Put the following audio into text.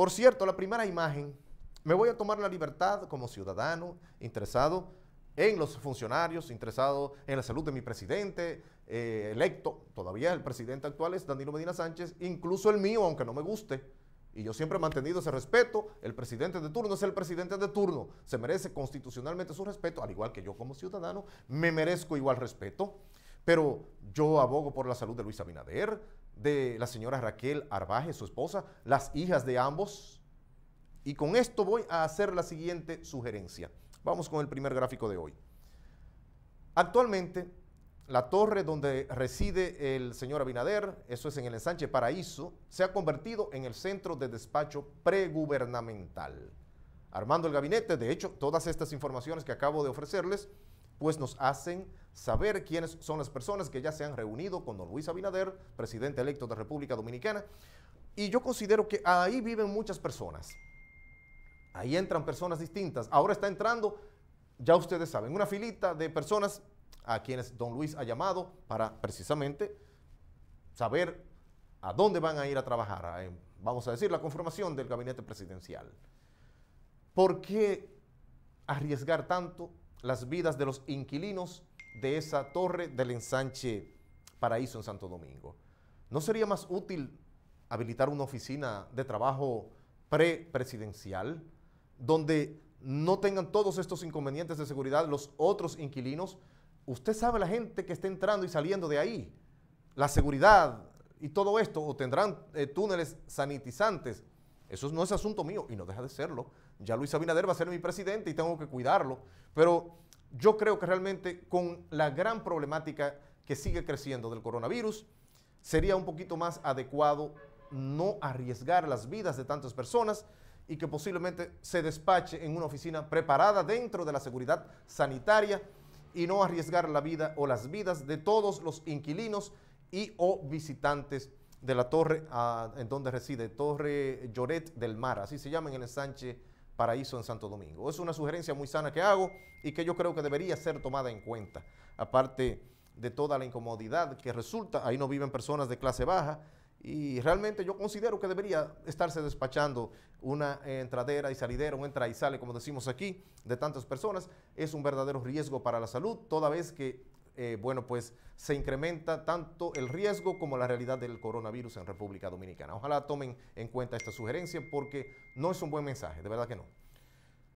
Por cierto, la primera imagen, me voy a tomar la libertad como ciudadano interesado en los funcionarios, interesado en la salud de mi presidente, eh, electo, todavía el presidente actual es Danilo Medina Sánchez, incluso el mío, aunque no me guste. Y yo siempre he mantenido ese respeto. El presidente de turno es el presidente de turno. Se merece constitucionalmente su respeto, al igual que yo como ciudadano me merezco igual respeto. Pero yo abogo por la salud de Luis Abinader, de la señora Raquel Arbaje, su esposa, las hijas de ambos. Y con esto voy a hacer la siguiente sugerencia. Vamos con el primer gráfico de hoy. Actualmente, la torre donde reside el señor Abinader, eso es en el ensanche Paraíso, se ha convertido en el centro de despacho pregubernamental. Armando el gabinete, de hecho, todas estas informaciones que acabo de ofrecerles pues nos hacen saber quiénes son las personas que ya se han reunido con don Luis Abinader, presidente electo de República Dominicana. Y yo considero que ahí viven muchas personas. Ahí entran personas distintas. Ahora está entrando, ya ustedes saben, una filita de personas a quienes don Luis ha llamado para precisamente saber a dónde van a ir a trabajar, em, vamos a decir, la conformación del gabinete presidencial. ¿Por qué arriesgar tanto las vidas de los inquilinos de esa torre del ensanche Paraíso en Santo Domingo. ¿No sería más útil habilitar una oficina de trabajo pre-presidencial donde no tengan todos estos inconvenientes de seguridad los otros inquilinos? Usted sabe la gente que está entrando y saliendo de ahí, la seguridad y todo esto, o tendrán eh, túneles sanitizantes eso no es asunto mío y no deja de serlo. Ya Luis Abinader va a ser mi presidente y tengo que cuidarlo. Pero yo creo que realmente con la gran problemática que sigue creciendo del coronavirus, sería un poquito más adecuado no arriesgar las vidas de tantas personas y que posiblemente se despache en una oficina preparada dentro de la seguridad sanitaria y no arriesgar la vida o las vidas de todos los inquilinos y o visitantes de la torre en donde reside, Torre Lloret del Mar, así se llama en el Sánchez Paraíso en Santo Domingo. Es una sugerencia muy sana que hago y que yo creo que debería ser tomada en cuenta. Aparte de toda la incomodidad que resulta, ahí no viven personas de clase baja y realmente yo considero que debería estarse despachando una entradera y salidera, un entra y sale, como decimos aquí, de tantas personas. Es un verdadero riesgo para la salud, toda vez que eh, bueno, pues se incrementa tanto el riesgo como la realidad del coronavirus en República Dominicana. Ojalá tomen en cuenta esta sugerencia porque no es un buen mensaje, de verdad que no.